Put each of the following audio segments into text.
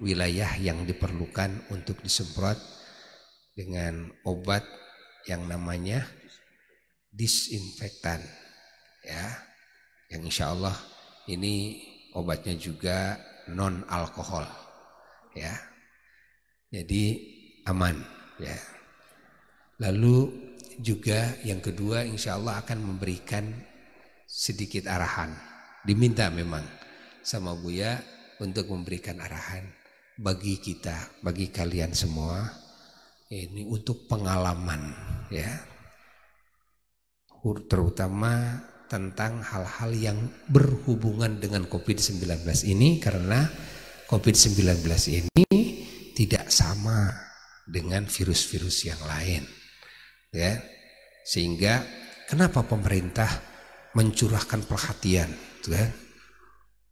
wilayah yang diperlukan untuk disemprot dengan obat yang namanya disinfektan ya yang insya Allah ini obatnya juga non alkohol ya jadi aman ya lalu juga yang kedua insya Allah akan memberikan sedikit arahan diminta memang sama Buya untuk memberikan arahan bagi kita, bagi kalian semua ini untuk pengalaman ya. Terutama tentang hal-hal yang berhubungan dengan COVID-19 ini karena COVID-19 ini tidak sama dengan virus-virus yang lain. Ya. Sehingga kenapa pemerintah mencurahkan perhatian ya,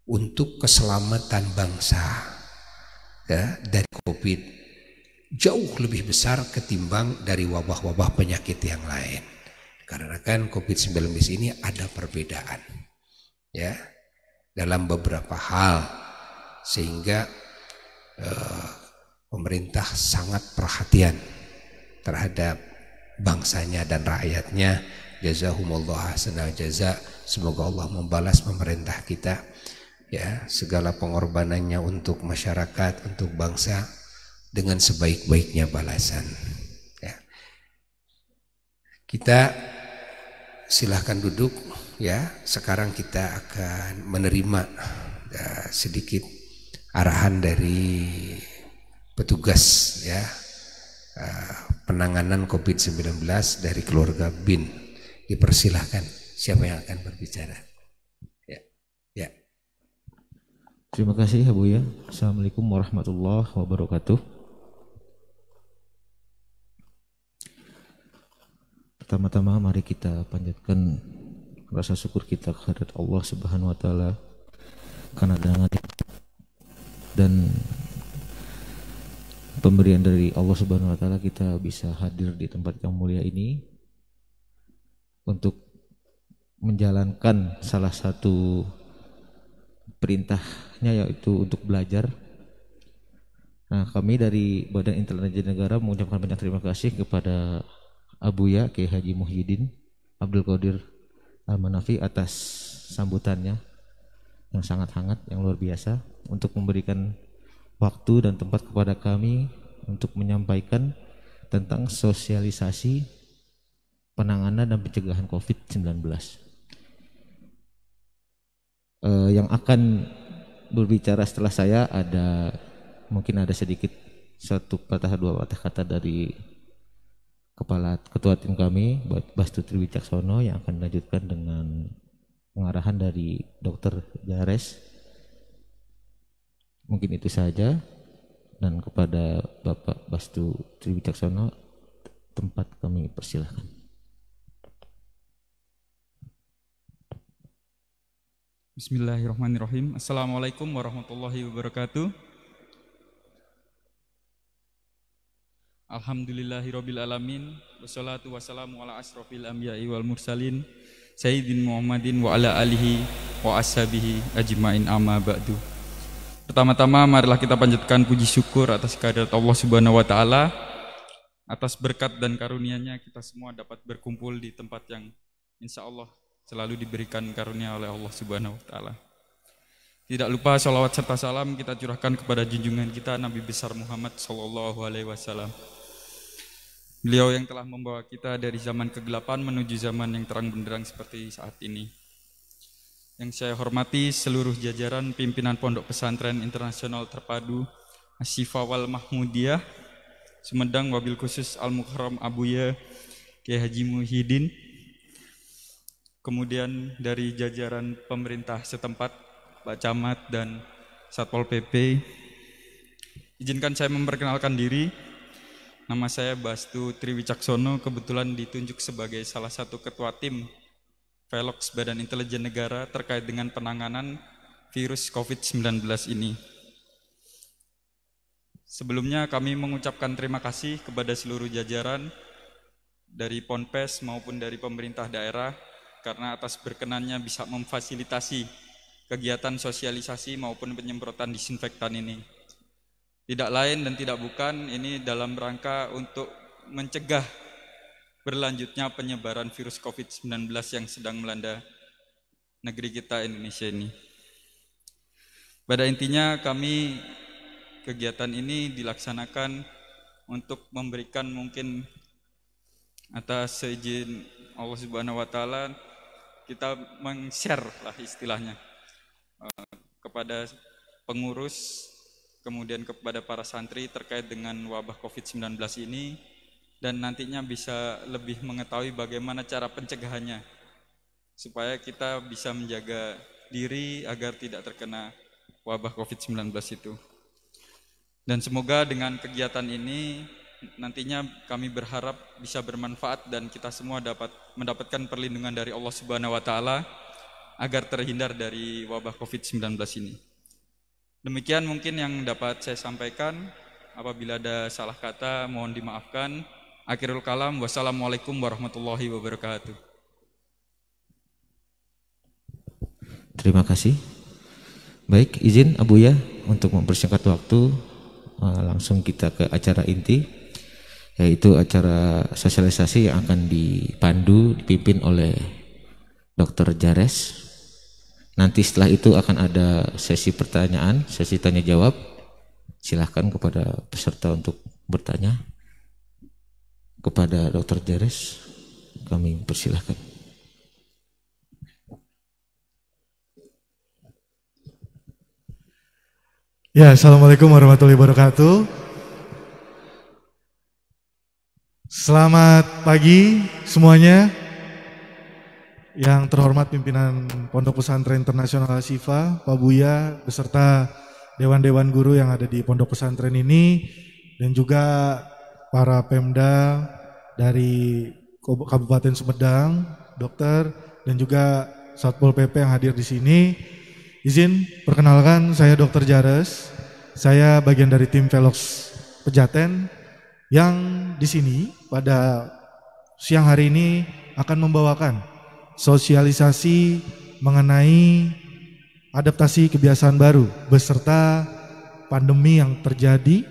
untuk keselamatan bangsa ya, dari COVID jauh lebih besar ketimbang dari wabah-wabah penyakit yang lain. Karena kan COVID-19 ini ada perbedaan ya dalam beberapa hal sehingga eh, pemerintah sangat perhatian terhadap bangsanya dan rakyatnya. Jazahumullah jaza. Semoga Allah membalas pemerintah kita ya segala pengorbanannya untuk masyarakat, untuk bangsa dengan sebaik-baiknya balasan. Ya. Kita silahkan duduk ya. Sekarang kita akan menerima ya, sedikit arahan dari petugas ya eh, penanganan COVID-19 dari keluarga BIN. Dipersilahkan siapa yang akan berbicara. Terima kasih ya Bu ya. Assalamualaikum warahmatullahi wabarakatuh. Pertama-tama mari kita panjatkan rasa syukur kita kehadirat Allah Subhanahu wa taala karena dengan dan pemberian dari Allah Subhanahu wa taala kita bisa hadir di tempat yang mulia ini untuk menjalankan salah satu perintahnya yaitu untuk belajar. Nah, kami dari Badan Intelijen Negara mengucapkan banyak terima kasih kepada Abuya Kiai Haji Muhyiddin Abdul Qadir Al-Manafi atas sambutannya yang sangat hangat, yang luar biasa untuk memberikan waktu dan tempat kepada kami untuk menyampaikan tentang sosialisasi penanganan dan pencegahan COVID-19 uh, yang akan berbicara setelah saya ada mungkin ada sedikit satu patah dua patah kata dari kepala ketua tim kami Bastu Triwicaksono yang akan dilanjutkan dengan pengarahan dari Dokter Jares mungkin itu saja dan kepada Bapak Bastu Triwicaksono tempat kami persilahkan Bismillahirrahmanirrahim. Assalamualaikum warahmatullahi wabarakatuh. Alhamdulillahirabbil alamin wassalatu wassalamu ala asrofil anbiya'i wal mursalin sayyidin Muhammadin wa ala alihi wa ashabihi ajmain amma ba'du. Pertama-tama marilah kita panjatkan puji syukur atas kehadirat Allah Subhanahu wa taala atas berkat dan karunia-Nya kita semua dapat berkumpul di tempat yang insyaallah selalu diberikan karunia oleh Allah Subhanahu wa taala. Tidak lupa sholawat serta salam kita curahkan kepada junjungan kita Nabi besar Muhammad Shallallahu Alaihi Wasallam. Beliau yang telah membawa kita dari zaman kegelapan menuju zaman yang terang benderang seperti saat ini. Yang saya hormati seluruh jajaran pimpinan Pondok Pesantren Internasional Terpadu Asifa Wal Mahmudiyah, Sumedang Wabil Khusus Al Mukarram Abuya, Kiai Haji Muhyiddin, kemudian dari jajaran pemerintah setempat, Pak Camat dan Satpol PP. Izinkan saya memperkenalkan diri. Nama saya Bastu Triwicaksono, kebetulan ditunjuk sebagai salah satu ketua tim Velox Badan Intelijen Negara terkait dengan penanganan virus COVID-19 ini. Sebelumnya kami mengucapkan terima kasih kepada seluruh jajaran dari Ponpes maupun dari pemerintah daerah karena atas berkenannya bisa memfasilitasi kegiatan sosialisasi maupun penyemprotan disinfektan ini. Tidak lain dan tidak bukan ini dalam rangka untuk mencegah berlanjutnya penyebaran virus COVID-19 yang sedang melanda negeri kita Indonesia ini. Pada intinya kami kegiatan ini dilaksanakan untuk memberikan mungkin atas seizin Allah Subhanahu wa taala kita meng-share lah istilahnya eh, kepada pengurus kemudian kepada para santri terkait dengan wabah COVID-19 ini dan nantinya bisa lebih mengetahui bagaimana cara pencegahannya supaya kita bisa menjaga diri agar tidak terkena wabah COVID-19 itu. Dan semoga dengan kegiatan ini nantinya kami berharap bisa bermanfaat dan kita semua dapat mendapatkan perlindungan dari Allah Subhanahu wa taala agar terhindar dari wabah Covid-19 ini. Demikian mungkin yang dapat saya sampaikan. Apabila ada salah kata mohon dimaafkan. Akhirul kalam. Wassalamualaikum warahmatullahi wabarakatuh. Terima kasih. Baik, izin Abu ya untuk mempersingkat waktu eh, langsung kita ke acara inti yaitu acara sosialisasi yang akan dipandu dipimpin oleh Dr. Jares. Nanti setelah itu akan ada sesi pertanyaan, sesi tanya jawab. Silahkan kepada peserta untuk bertanya kepada Dr. Jares. Kami persilahkan. Ya, Assalamualaikum warahmatullahi wabarakatuh. Selamat pagi semuanya. Yang terhormat pimpinan Pondok Pesantren Internasional Asifa, Pak Buya, beserta dewan-dewan guru yang ada di Pondok Pesantren ini, dan juga para Pemda dari Kabupaten Sumedang, dokter, dan juga Satpol PP yang hadir di sini. Izin perkenalkan saya Dokter Jares, saya bagian dari tim Velox Pejaten, yang di sini pada siang hari ini akan membawakan sosialisasi mengenai adaptasi kebiasaan baru beserta pandemi yang terjadi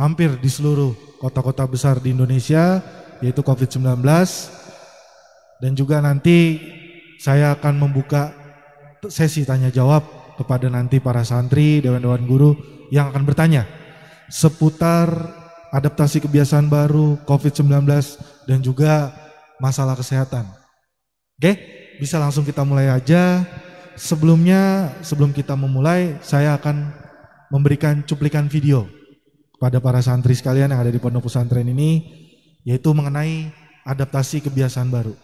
hampir di seluruh kota-kota besar di Indonesia yaitu COVID-19 dan juga nanti saya akan membuka sesi tanya jawab kepada nanti para santri, dewan-dewan guru yang akan bertanya seputar adaptasi kebiasaan baru, COVID-19, dan juga masalah kesehatan. Oke, bisa langsung kita mulai aja. Sebelumnya, sebelum kita memulai, saya akan memberikan cuplikan video kepada para santri sekalian yang ada di pondok pesantren ini, yaitu mengenai adaptasi kebiasaan baru.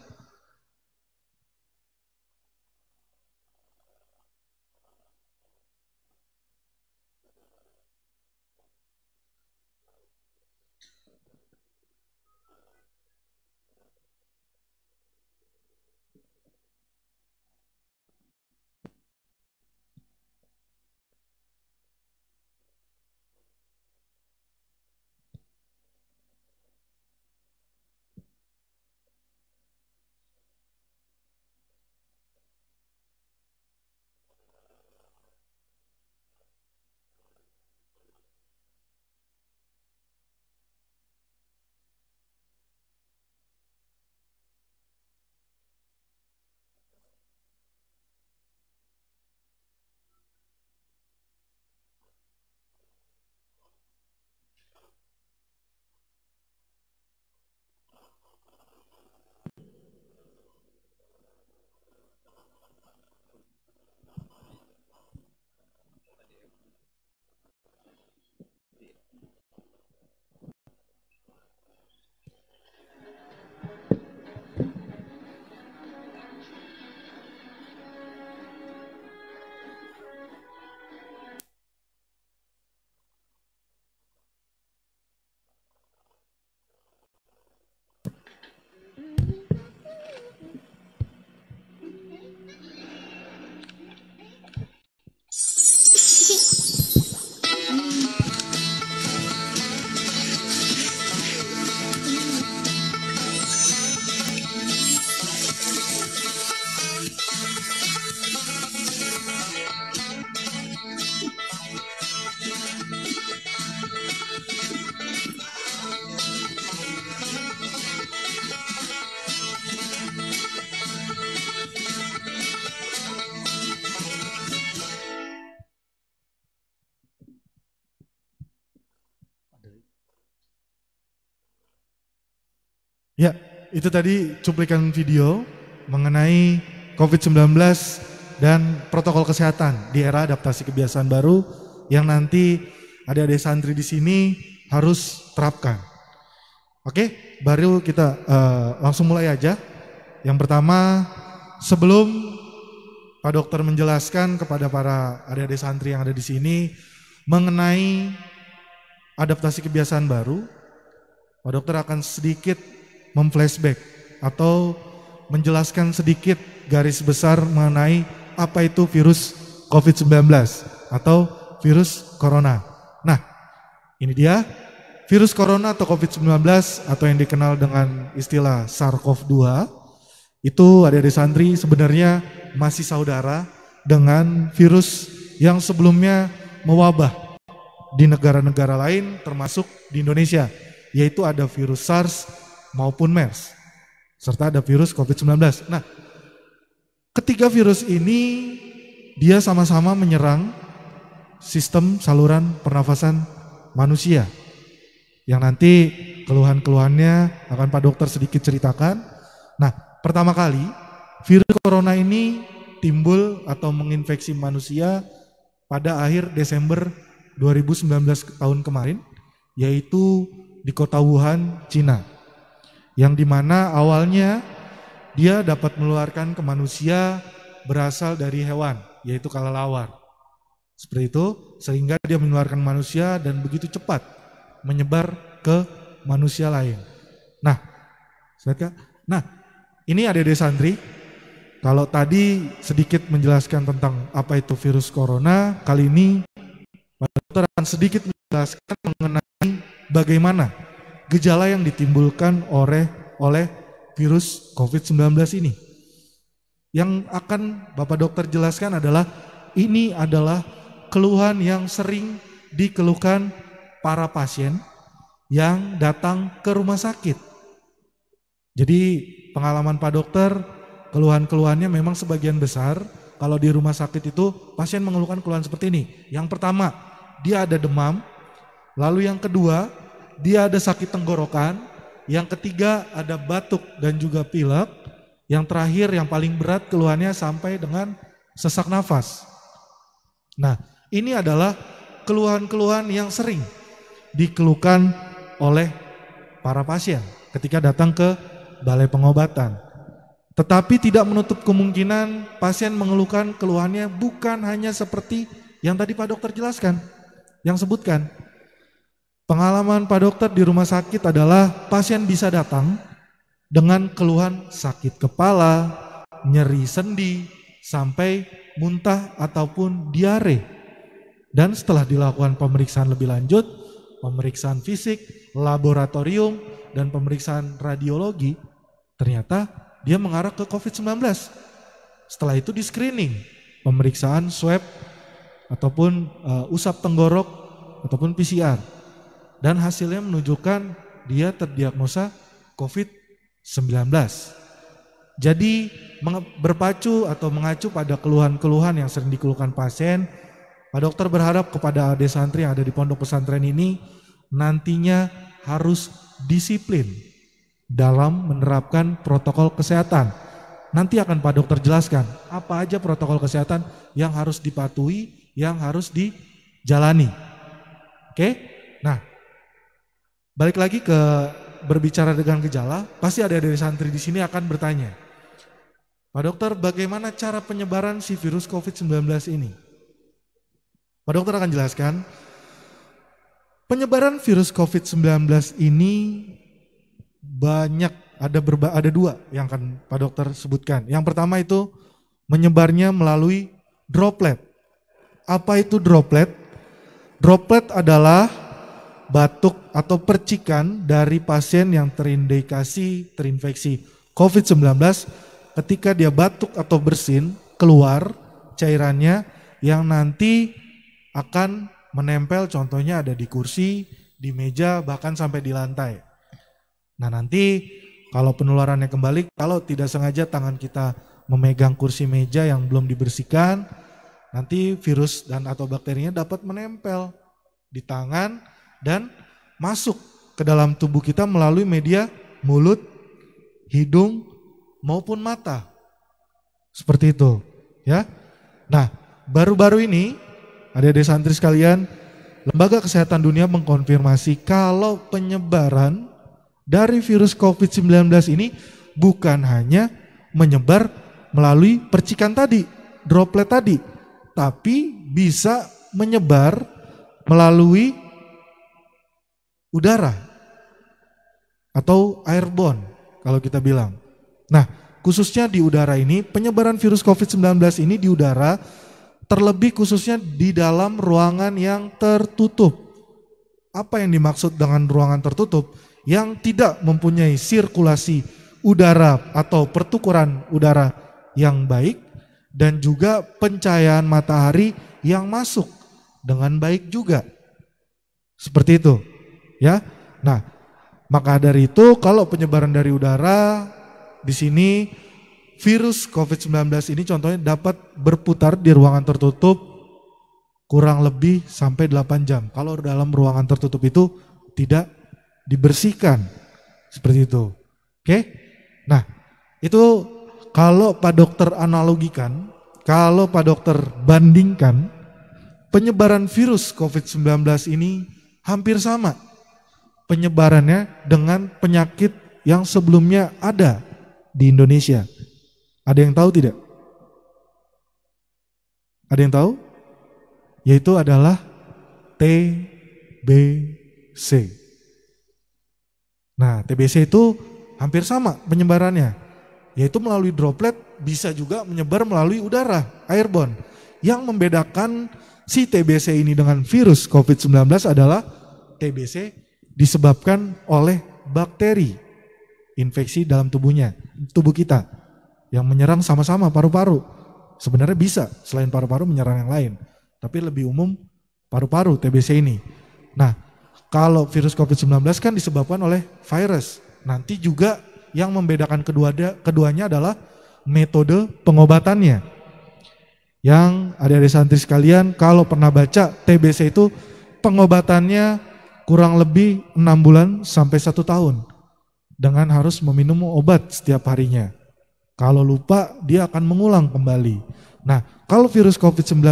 Itu tadi cuplikan video mengenai COVID-19 dan protokol kesehatan di era adaptasi kebiasaan baru yang nanti adik-adik santri di sini harus terapkan. Oke, baru kita uh, langsung mulai aja. Yang pertama, sebelum Pak Dokter menjelaskan kepada para adik-adik santri yang ada di sini mengenai adaptasi kebiasaan baru, Pak Dokter akan sedikit memflashback atau menjelaskan sedikit garis besar mengenai apa itu virus COVID-19 atau virus corona. Nah, ini dia virus corona atau COVID-19 atau yang dikenal dengan istilah SARS-CoV-2 itu ada di santri sebenarnya masih saudara dengan virus yang sebelumnya mewabah di negara-negara lain termasuk di Indonesia yaitu ada virus SARS maupun MERS serta ada virus COVID-19. Nah, ketiga virus ini dia sama-sama menyerang sistem saluran pernafasan manusia. Yang nanti keluhan-keluhannya akan Pak Dokter sedikit ceritakan. Nah, pertama kali virus corona ini timbul atau menginfeksi manusia pada akhir Desember 2019 tahun kemarin, yaitu di kota Wuhan, Cina yang dimana awalnya dia dapat meluarkan ke manusia berasal dari hewan, yaitu kalalawar. Seperti itu, sehingga dia menularkan manusia dan begitu cepat menyebar ke manusia lain. Nah, Saudara, nah ini ada di santri. Kalau tadi sedikit menjelaskan tentang apa itu virus corona, kali ini Pak Dokter akan sedikit menjelaskan mengenai bagaimana gejala yang ditimbulkan oleh oleh virus COVID-19 ini. Yang akan Bapak dokter jelaskan adalah ini adalah keluhan yang sering dikeluhkan para pasien yang datang ke rumah sakit. Jadi pengalaman Pak dokter keluhan-keluhannya memang sebagian besar kalau di rumah sakit itu pasien mengeluhkan keluhan seperti ini. Yang pertama, dia ada demam. Lalu yang kedua, dia ada sakit tenggorokan, yang ketiga ada batuk dan juga pilek, yang terakhir yang paling berat keluhannya sampai dengan sesak nafas. Nah, ini adalah keluhan-keluhan yang sering dikeluhkan oleh para pasien ketika datang ke balai pengobatan. Tetapi tidak menutup kemungkinan pasien mengeluhkan keluhannya bukan hanya seperti yang tadi Pak Dokter jelaskan, yang sebutkan. Pengalaman Pak Dokter di rumah sakit adalah pasien bisa datang dengan keluhan sakit kepala, nyeri sendi, sampai muntah ataupun diare. Dan setelah dilakukan pemeriksaan lebih lanjut, pemeriksaan fisik, laboratorium, dan pemeriksaan radiologi, ternyata dia mengarah ke COVID-19. Setelah itu di screening, pemeriksaan swab ataupun uh, usap tenggorok ataupun PCR dan hasilnya menunjukkan dia terdiagnosa COVID-19. Jadi berpacu atau mengacu pada keluhan-keluhan yang sering dikeluhkan pasien, Pak dokter berharap kepada adik santri yang ada di pondok pesantren ini nantinya harus disiplin dalam menerapkan protokol kesehatan. Nanti akan Pak dokter jelaskan apa aja protokol kesehatan yang harus dipatuhi, yang harus dijalani. Oke? Nah, Balik lagi ke berbicara dengan gejala, pasti ada dari santri di sini akan bertanya. Pak dokter, bagaimana cara penyebaran si virus COVID-19 ini? Pak dokter akan jelaskan. Penyebaran virus COVID-19 ini banyak ada berba, ada dua yang akan Pak dokter sebutkan. Yang pertama itu menyebarnya melalui droplet. Apa itu droplet? Droplet adalah batuk atau percikan dari pasien yang terindikasi terinfeksi COVID-19 ketika dia batuk atau bersin keluar cairannya yang nanti akan menempel contohnya ada di kursi, di meja, bahkan sampai di lantai. Nah nanti kalau penularannya kembali, kalau tidak sengaja tangan kita memegang kursi meja yang belum dibersihkan, nanti virus dan atau bakterinya dapat menempel di tangan dan masuk ke dalam tubuh kita melalui media mulut, hidung maupun mata. Seperti itu, ya. Nah, baru-baru ini ada desa santri sekalian, Lembaga Kesehatan Dunia mengkonfirmasi kalau penyebaran dari virus COVID-19 ini bukan hanya menyebar melalui percikan tadi, droplet tadi, tapi bisa menyebar melalui udara atau airborne kalau kita bilang. Nah, khususnya di udara ini penyebaran virus COVID-19 ini di udara terlebih khususnya di dalam ruangan yang tertutup. Apa yang dimaksud dengan ruangan tertutup? Yang tidak mempunyai sirkulasi udara atau pertukuran udara yang baik dan juga pencahayaan matahari yang masuk dengan baik juga. Seperti itu. Ya. Nah, maka dari itu kalau penyebaran dari udara di sini virus COVID-19 ini contohnya dapat berputar di ruangan tertutup kurang lebih sampai 8 jam. Kalau dalam ruangan tertutup itu tidak dibersihkan. Seperti itu. Oke? Nah, itu kalau Pak Dokter analogikan, kalau Pak Dokter bandingkan, penyebaran virus COVID-19 ini hampir sama penyebarannya dengan penyakit yang sebelumnya ada di Indonesia. Ada yang tahu tidak? Ada yang tahu? Yaitu adalah TBC. Nah, TBC itu hampir sama penyebarannya, yaitu melalui droplet bisa juga menyebar melalui udara, airborne. Yang membedakan si TBC ini dengan virus COVID-19 adalah TBC disebabkan oleh bakteri infeksi dalam tubuhnya, tubuh kita yang menyerang sama-sama paru-paru. Sebenarnya bisa selain paru-paru menyerang yang lain, tapi lebih umum paru-paru TBC ini. Nah, kalau virus COVID-19 kan disebabkan oleh virus. Nanti juga yang membedakan kedua keduanya adalah metode pengobatannya. Yang ada adik santri sekalian, kalau pernah baca TBC itu pengobatannya kurang lebih enam bulan sampai satu tahun dengan harus meminum obat setiap harinya. Kalau lupa dia akan mengulang kembali. Nah, kalau virus COVID-19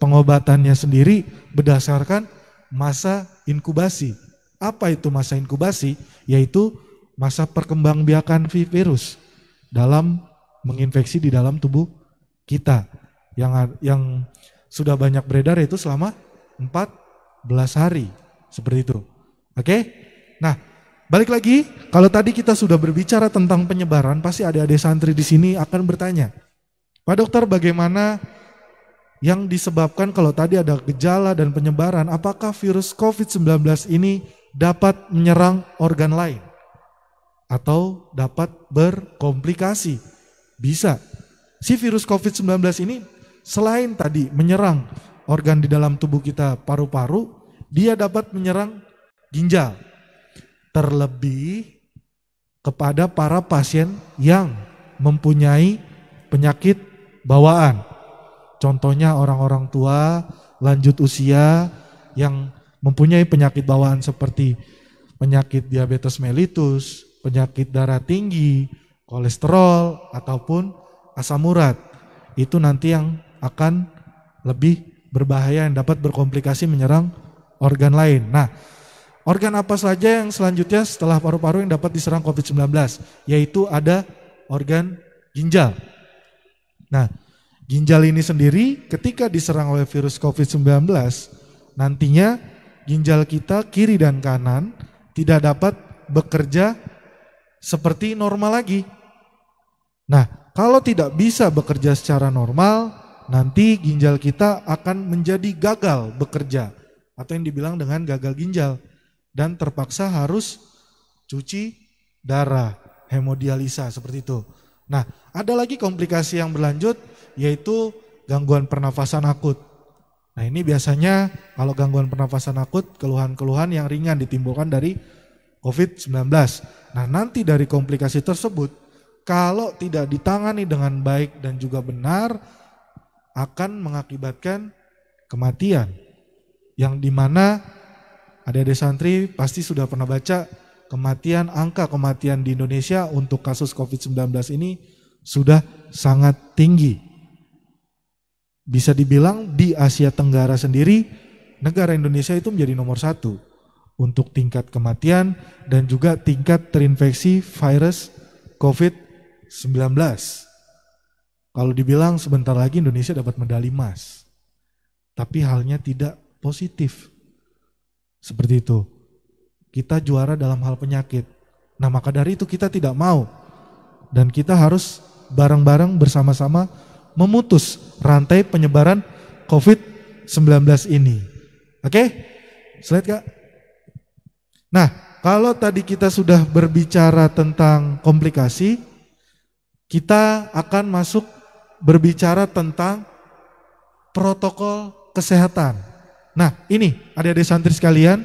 pengobatannya sendiri berdasarkan masa inkubasi. Apa itu masa inkubasi? Yaitu masa perkembangbiakan virus dalam menginfeksi di dalam tubuh kita yang yang sudah banyak beredar itu selama 14 hari. Seperti itu. Oke? Nah, balik lagi, kalau tadi kita sudah berbicara tentang penyebaran, pasti adik-adik santri di sini akan bertanya, Pak dokter bagaimana yang disebabkan kalau tadi ada gejala dan penyebaran, apakah virus COVID-19 ini dapat menyerang organ lain? Atau dapat berkomplikasi? Bisa. Si virus COVID-19 ini selain tadi menyerang organ di dalam tubuh kita paru-paru, dia dapat menyerang ginjal. Terlebih kepada para pasien yang mempunyai penyakit bawaan. Contohnya orang-orang tua lanjut usia yang mempunyai penyakit bawaan seperti penyakit diabetes mellitus, penyakit darah tinggi, kolesterol ataupun asam urat. Itu nanti yang akan lebih berbahaya yang dapat berkomplikasi menyerang organ lain. Nah, organ apa saja yang selanjutnya setelah paru-paru yang dapat diserang COVID-19? Yaitu ada organ ginjal. Nah, ginjal ini sendiri ketika diserang oleh virus COVID-19, nantinya ginjal kita kiri dan kanan tidak dapat bekerja seperti normal lagi. Nah, kalau tidak bisa bekerja secara normal, nanti ginjal kita akan menjadi gagal bekerja atau yang dibilang dengan gagal ginjal dan terpaksa harus cuci darah, hemodialisa seperti itu. Nah, ada lagi komplikasi yang berlanjut yaitu gangguan pernafasan akut. Nah, ini biasanya kalau gangguan pernafasan akut keluhan-keluhan yang ringan ditimbulkan dari COVID-19. Nah, nanti dari komplikasi tersebut kalau tidak ditangani dengan baik dan juga benar akan mengakibatkan kematian yang dimana adik-adik santri pasti sudah pernah baca kematian angka kematian di Indonesia untuk kasus COVID-19 ini sudah sangat tinggi. Bisa dibilang di Asia Tenggara sendiri negara Indonesia itu menjadi nomor satu untuk tingkat kematian dan juga tingkat terinfeksi virus COVID-19. Kalau dibilang sebentar lagi Indonesia dapat medali emas. Tapi halnya tidak positif. Seperti itu. Kita juara dalam hal penyakit. Nah, maka dari itu kita tidak mau dan kita harus bareng-bareng bersama-sama memutus rantai penyebaran COVID-19 ini. Oke? Slide Kak. Nah, kalau tadi kita sudah berbicara tentang komplikasi, kita akan masuk berbicara tentang protokol kesehatan. Nah ini adik-adik santri sekalian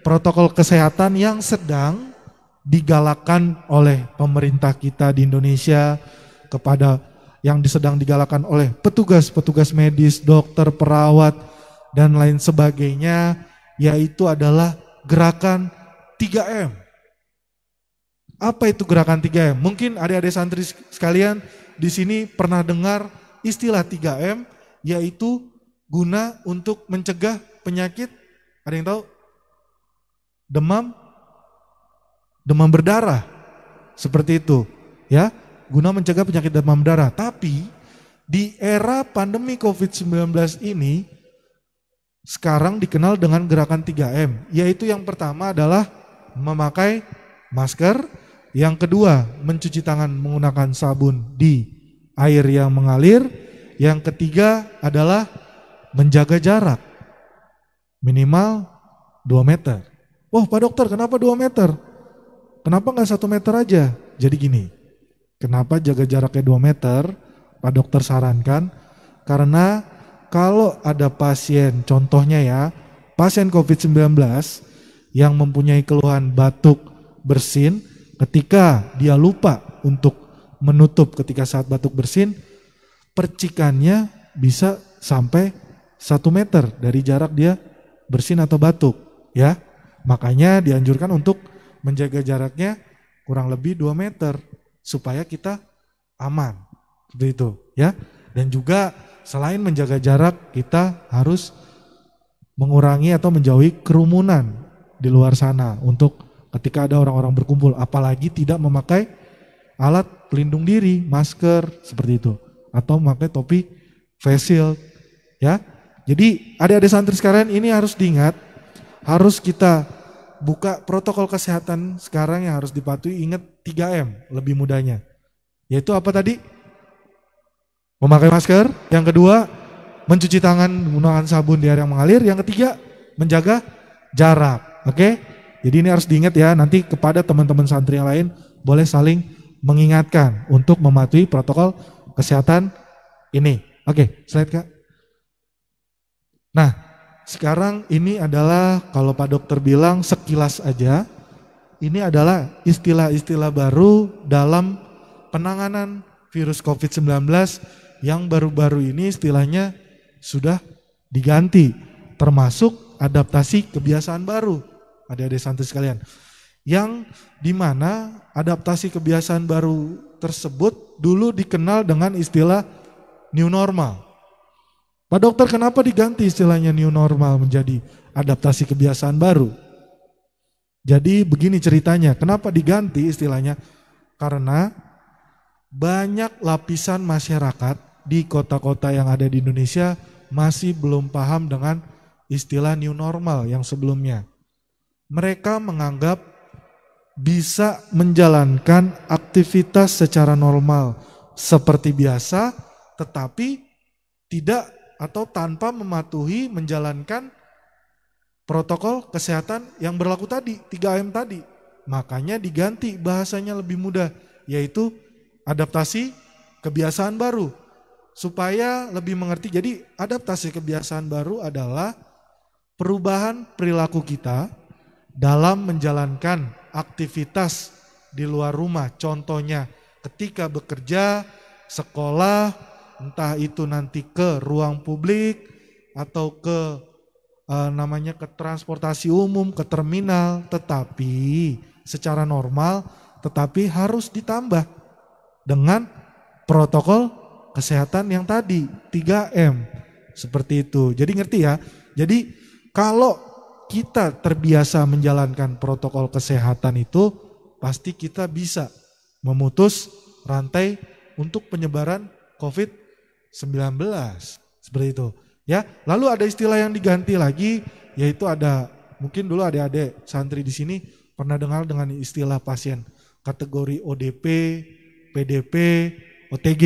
protokol kesehatan yang sedang digalakan oleh pemerintah kita di Indonesia kepada yang sedang digalakan oleh petugas-petugas medis, dokter, perawat, dan lain sebagainya, yaitu adalah gerakan 3M. Apa itu gerakan 3M? Mungkin adik-adik santri sekalian di sini pernah dengar istilah 3M, yaitu guna untuk mencegah penyakit, ada yang tahu? Demam, demam berdarah, seperti itu, ya, guna mencegah penyakit demam berdarah. Tapi di era pandemi COVID-19 ini, sekarang dikenal dengan gerakan 3M, yaitu yang pertama adalah memakai masker, yang kedua mencuci tangan menggunakan sabun di air yang mengalir, yang ketiga adalah menjaga jarak minimal 2 meter. Wah Pak Dokter kenapa 2 meter? Kenapa nggak satu meter aja? Jadi gini, kenapa jaga jaraknya 2 meter? Pak Dokter sarankan karena kalau ada pasien, contohnya ya, pasien COVID-19 yang mempunyai keluhan batuk bersin, ketika dia lupa untuk menutup ketika saat batuk bersin, percikannya bisa sampai satu meter dari jarak dia bersin atau batuk ya makanya dianjurkan untuk menjaga jaraknya kurang lebih dua meter supaya kita aman seperti itu ya dan juga selain menjaga jarak kita harus mengurangi atau menjauhi kerumunan di luar sana untuk ketika ada orang-orang berkumpul apalagi tidak memakai alat pelindung diri masker seperti itu atau memakai topi face shield ya jadi adik-adik santri sekarang ini harus diingat, harus kita buka protokol kesehatan sekarang yang harus dipatuhi, ingat 3M lebih mudahnya. Yaitu apa tadi? Memakai masker, yang kedua mencuci tangan menggunakan sabun di air yang mengalir, yang ketiga menjaga jarak. Oke? Okay? Jadi ini harus diingat ya nanti kepada teman-teman santri yang lain boleh saling mengingatkan untuk mematuhi protokol kesehatan ini. Oke, okay, slide Kak. Nah, sekarang ini adalah kalau Pak Dokter bilang sekilas aja, ini adalah istilah-istilah baru dalam penanganan virus COVID-19 yang baru-baru ini istilahnya sudah diganti, termasuk adaptasi kebiasaan baru. Adik-adik santri sekalian, yang dimana adaptasi kebiasaan baru tersebut dulu dikenal dengan istilah new normal. Pak dokter kenapa diganti istilahnya new normal menjadi adaptasi kebiasaan baru? Jadi begini ceritanya, kenapa diganti istilahnya? Karena banyak lapisan masyarakat di kota-kota yang ada di Indonesia masih belum paham dengan istilah new normal yang sebelumnya. Mereka menganggap bisa menjalankan aktivitas secara normal seperti biasa, tetapi tidak atau tanpa mematuhi menjalankan protokol kesehatan yang berlaku tadi, 3M tadi. Makanya diganti bahasanya lebih mudah, yaitu adaptasi kebiasaan baru. Supaya lebih mengerti, jadi adaptasi kebiasaan baru adalah perubahan perilaku kita dalam menjalankan aktivitas di luar rumah. Contohnya ketika bekerja, sekolah, entah itu nanti ke ruang publik atau ke eh, namanya ke transportasi umum, ke terminal, tetapi secara normal tetapi harus ditambah dengan protokol kesehatan yang tadi 3M seperti itu. Jadi ngerti ya. Jadi kalau kita terbiasa menjalankan protokol kesehatan itu pasti kita bisa memutus rantai untuk penyebaran COVID-19. 19. Seperti itu. Ya, lalu ada istilah yang diganti lagi yaitu ada mungkin dulu ada adik santri di sini pernah dengar dengan istilah pasien kategori ODP, PDP, OTG.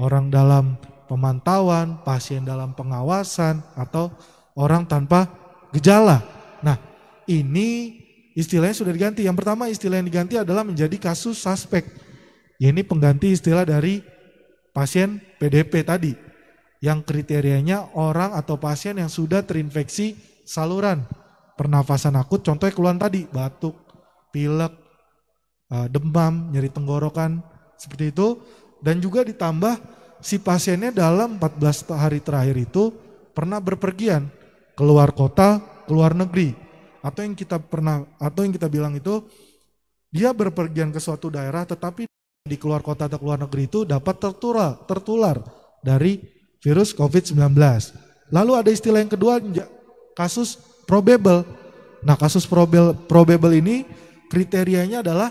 Orang dalam pemantauan, pasien dalam pengawasan atau orang tanpa gejala. Nah, ini istilahnya sudah diganti. Yang pertama istilah yang diganti adalah menjadi kasus suspek. Ya, ini pengganti istilah dari pasien PDP tadi yang kriterianya orang atau pasien yang sudah terinfeksi saluran pernafasan akut contohnya keluhan tadi batuk, pilek, eh, demam, nyeri tenggorokan seperti itu dan juga ditambah si pasiennya dalam 14 hari terakhir itu pernah berpergian keluar kota, keluar negeri atau yang kita pernah atau yang kita bilang itu dia berpergian ke suatu daerah tetapi di keluar kota atau keluar negeri itu dapat tertular, tertular dari virus COVID-19. Lalu ada istilah yang kedua kasus probable. Nah, kasus probable probable ini kriterianya adalah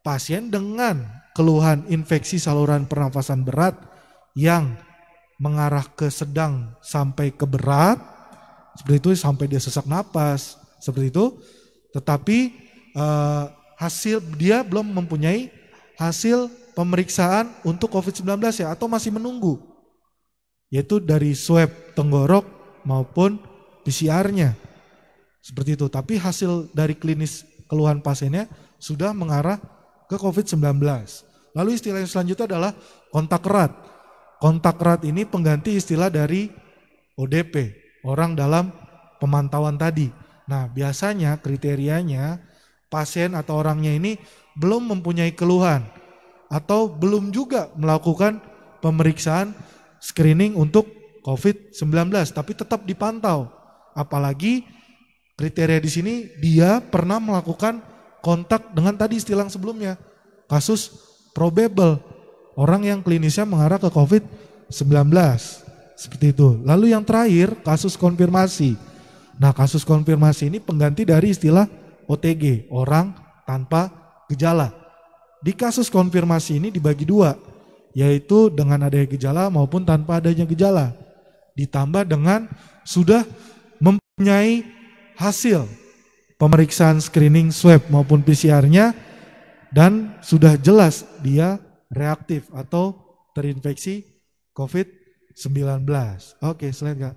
pasien dengan keluhan infeksi saluran pernafasan berat yang mengarah ke sedang sampai ke berat, seperti itu sampai dia sesak napas, seperti itu. Tetapi eh, hasil dia belum mempunyai hasil pemeriksaan untuk COVID-19 ya atau masih menunggu? Yaitu dari swab tenggorok maupun PCR-nya. Seperti itu. Tapi hasil dari klinis keluhan pasiennya sudah mengarah ke COVID-19. Lalu istilah yang selanjutnya adalah kontak erat. Kontak erat ini pengganti istilah dari ODP, orang dalam pemantauan tadi. Nah, biasanya kriterianya pasien atau orangnya ini belum mempunyai keluhan atau belum juga melakukan pemeriksaan screening untuk COVID-19 tapi tetap dipantau. Apalagi kriteria di sini dia pernah melakukan kontak dengan tadi istilah sebelumnya kasus probable orang yang klinisnya mengarah ke COVID-19 seperti itu. Lalu yang terakhir kasus konfirmasi. Nah, kasus konfirmasi ini pengganti dari istilah OTG, orang tanpa gejala. Di kasus konfirmasi ini dibagi dua, yaitu dengan adanya gejala maupun tanpa adanya gejala. Ditambah dengan sudah mempunyai hasil pemeriksaan screening swab maupun PCR-nya dan sudah jelas dia reaktif atau terinfeksi COVID-19. Oke, selain gak.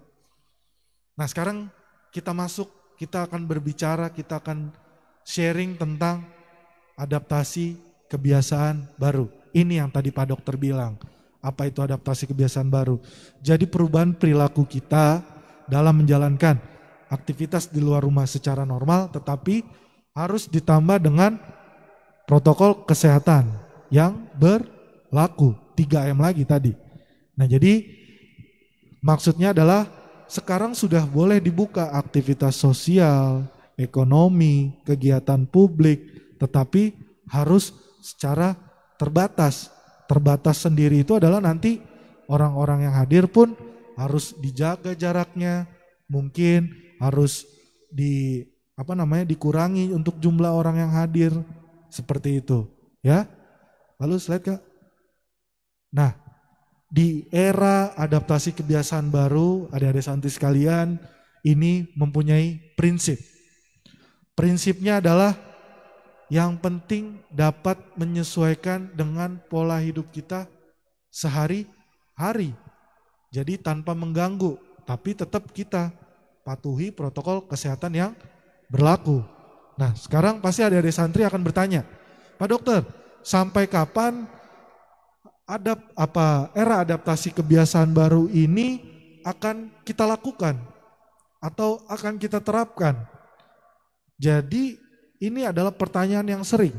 Nah, sekarang kita masuk, kita akan berbicara, kita akan sharing tentang adaptasi kebiasaan baru. Ini yang tadi Pak Dokter bilang. Apa itu adaptasi kebiasaan baru? Jadi perubahan perilaku kita dalam menjalankan aktivitas di luar rumah secara normal tetapi harus ditambah dengan protokol kesehatan yang berlaku. 3M lagi tadi. Nah, jadi maksudnya adalah sekarang sudah boleh dibuka aktivitas sosial, ekonomi, kegiatan publik, tetapi harus secara terbatas. Terbatas sendiri itu adalah nanti orang-orang yang hadir pun harus dijaga jaraknya, mungkin harus di apa namanya dikurangi untuk jumlah orang yang hadir seperti itu, ya. Lalu slide Kak. Nah, di era adaptasi kebiasaan baru, adik-adik santri sekalian, ini mempunyai prinsip. Prinsipnya adalah yang penting dapat menyesuaikan dengan pola hidup kita sehari-hari. Jadi tanpa mengganggu, tapi tetap kita patuhi protokol kesehatan yang berlaku. Nah sekarang pasti ada adik santri akan bertanya, Pak Dokter, sampai kapan adap apa era adaptasi kebiasaan baru ini akan kita lakukan atau akan kita terapkan? Jadi ini adalah pertanyaan yang sering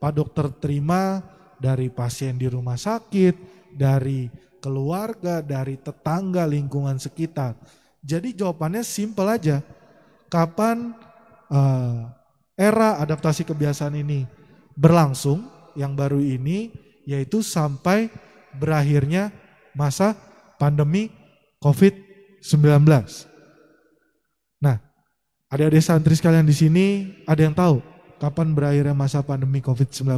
Pak dokter terima dari pasien di rumah sakit, dari keluarga, dari tetangga, lingkungan sekitar. Jadi jawabannya simpel aja. Kapan uh, era adaptasi kebiasaan ini berlangsung yang baru ini yaitu sampai berakhirnya masa pandemi COVID-19. Nah, ada adik santri sekalian di sini, ada yang tahu kapan berakhirnya masa pandemi COVID-19?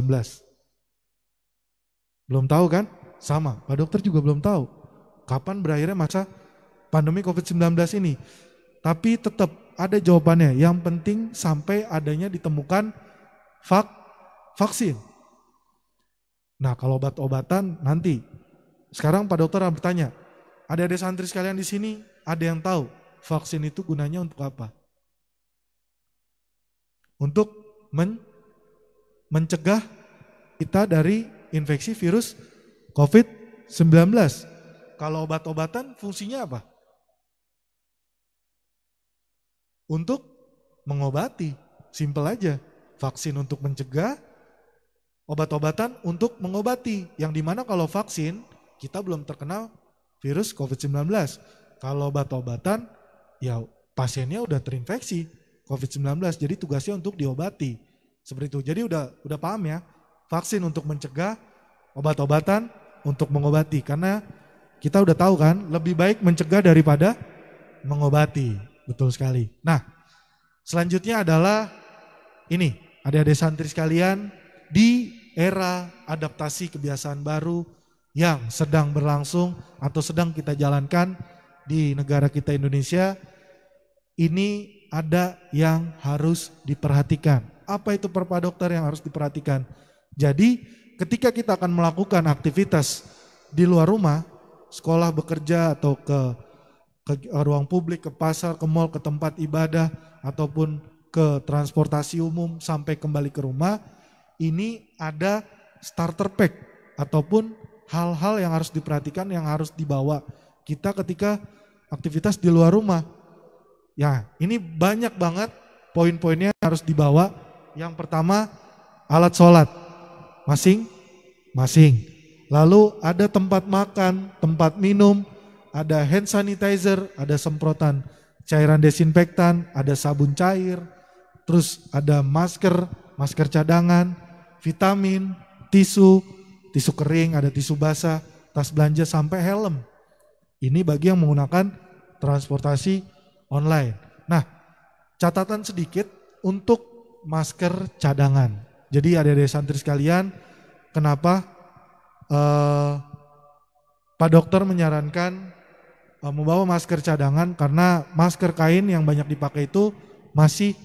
Belum tahu kan? Sama, Pak Dokter juga belum tahu kapan berakhirnya masa pandemi COVID-19 ini. Tapi tetap ada jawabannya. Yang penting sampai adanya ditemukan vak vaksin. Nah kalau obat-obatan nanti. Sekarang Pak Dokter bertanya, ada ada santri sekalian di sini, ada yang tahu vaksin itu gunanya untuk apa? untuk men mencegah kita dari infeksi virus COVID-19. Kalau obat-obatan fungsinya apa? Untuk mengobati, simple aja. Vaksin untuk mencegah, obat-obatan untuk mengobati. Yang dimana kalau vaksin, kita belum terkenal virus COVID-19. Kalau obat-obatan, ya pasiennya udah terinfeksi. COVID-19. Jadi tugasnya untuk diobati. Seperti itu. Jadi udah udah paham ya. Vaksin untuk mencegah, obat-obatan untuk mengobati karena kita udah tahu kan lebih baik mencegah daripada mengobati. Betul sekali. Nah, selanjutnya adalah ini, ada adik santri sekalian di era adaptasi kebiasaan baru yang sedang berlangsung atau sedang kita jalankan di negara kita Indonesia ini ada yang harus diperhatikan. Apa itu perpa dokter yang harus diperhatikan? Jadi ketika kita akan melakukan aktivitas di luar rumah, sekolah bekerja atau ke, ke ruang publik, ke pasar, ke mall, ke tempat ibadah, ataupun ke transportasi umum sampai kembali ke rumah, ini ada starter pack ataupun hal-hal yang harus diperhatikan yang harus dibawa kita ketika aktivitas di luar rumah Ya, ini banyak banget poin-poinnya harus dibawa. Yang pertama, alat sholat. Masing-masing. Lalu ada tempat makan, tempat minum, ada hand sanitizer, ada semprotan cairan desinfektan, ada sabun cair, terus ada masker, masker cadangan, vitamin, tisu, tisu kering, ada tisu basah, tas belanja sampai helm. Ini bagi yang menggunakan transportasi online. Nah, catatan sedikit untuk masker cadangan. Jadi adik-adik santri sekalian, kenapa eh, Pak Dokter menyarankan eh, membawa masker cadangan karena masker kain yang banyak dipakai itu masih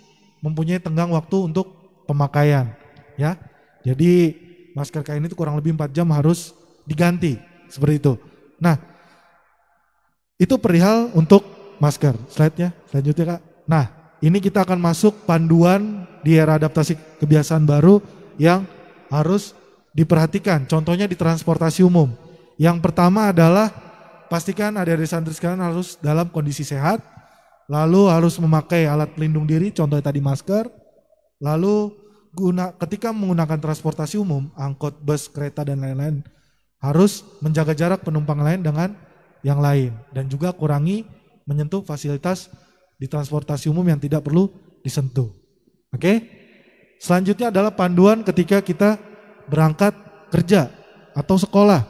mempunyai tenggang waktu untuk pemakaian, ya. Jadi masker kain itu kurang lebih 4 jam harus diganti seperti itu. Nah, itu perihal untuk masker. Slide-nya, selanjutnya Kak. Nah, ini kita akan masuk panduan di era adaptasi kebiasaan baru yang harus diperhatikan. Contohnya di transportasi umum. Yang pertama adalah pastikan ada adik santri sekalian harus dalam kondisi sehat, lalu harus memakai alat pelindung diri, contohnya tadi masker, lalu guna ketika menggunakan transportasi umum, angkot, bus, kereta dan lain-lain harus menjaga jarak penumpang lain dengan yang lain dan juga kurangi menyentuh fasilitas di transportasi umum yang tidak perlu disentuh. Oke? Okay? Selanjutnya adalah panduan ketika kita berangkat kerja atau sekolah.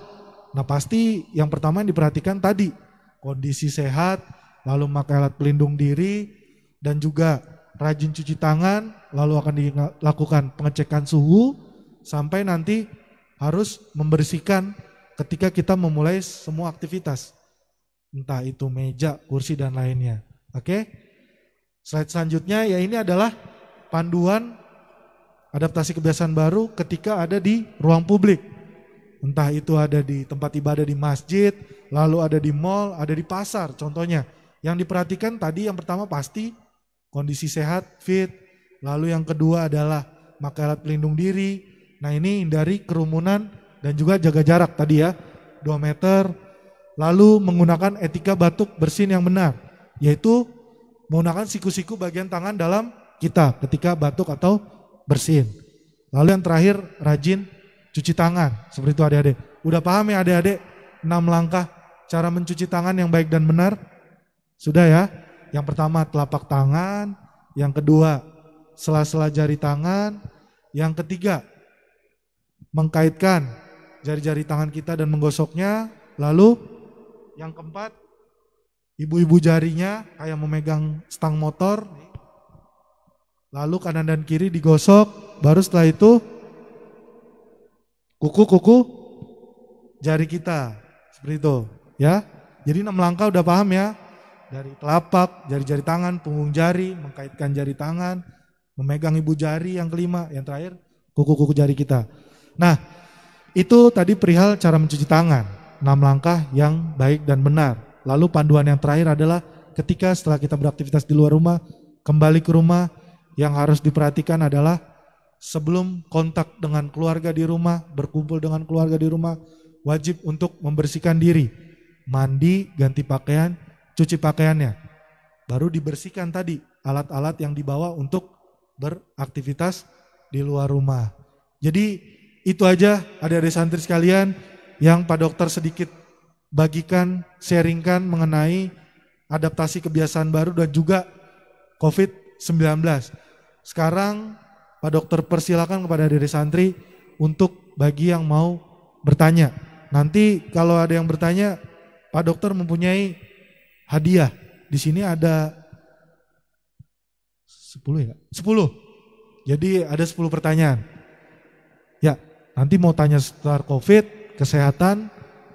Nah, pasti yang pertama yang diperhatikan tadi kondisi sehat, lalu memakai alat pelindung diri dan juga rajin cuci tangan, lalu akan dilakukan pengecekan suhu sampai nanti harus membersihkan ketika kita memulai semua aktivitas entah itu meja, kursi dan lainnya. Oke. Slide selanjutnya ya ini adalah panduan adaptasi kebiasaan baru ketika ada di ruang publik. Entah itu ada di tempat ibadah di masjid, lalu ada di mall, ada di pasar contohnya. Yang diperhatikan tadi yang pertama pasti kondisi sehat, fit. Lalu yang kedua adalah pakai alat pelindung diri. Nah ini hindari kerumunan dan juga jaga jarak tadi ya. 2 meter, Lalu menggunakan etika batuk bersin yang benar, yaitu menggunakan siku-siku bagian tangan dalam kita ketika batuk atau bersin. Lalu yang terakhir rajin cuci tangan, seperti itu adik-adik. Udah paham ya adik-adik 6 langkah cara mencuci tangan yang baik dan benar? Sudah ya? Yang pertama telapak tangan, yang kedua sela-sela jari tangan, yang ketiga mengkaitkan jari-jari tangan kita dan menggosoknya, lalu yang keempat, ibu-ibu jarinya kayak memegang stang motor. Lalu kanan dan kiri digosok, baru setelah itu kuku-kuku jari kita. Seperti itu, ya. Jadi enam langkah udah paham ya. Dari telapak, jari-jari tangan, punggung jari, mengkaitkan jari tangan, memegang ibu jari yang kelima, yang terakhir kuku-kuku jari kita. Nah, itu tadi perihal cara mencuci tangan enam langkah yang baik dan benar. Lalu panduan yang terakhir adalah ketika setelah kita beraktivitas di luar rumah, kembali ke rumah, yang harus diperhatikan adalah sebelum kontak dengan keluarga di rumah, berkumpul dengan keluarga di rumah, wajib untuk membersihkan diri. Mandi, ganti pakaian, cuci pakaiannya. Baru dibersihkan tadi alat-alat yang dibawa untuk beraktivitas di luar rumah. Jadi itu aja ada adik santri sekalian yang Pak Dokter sedikit bagikan, sharingkan mengenai adaptasi kebiasaan baru dan juga COVID-19. Sekarang Pak Dokter persilakan kepada diri santri untuk bagi yang mau bertanya. Nanti kalau ada yang bertanya, Pak Dokter mempunyai hadiah. Di sini ada 10 ya? 10. Jadi ada 10 pertanyaan. Ya, nanti mau tanya seputar COVID, kesehatan,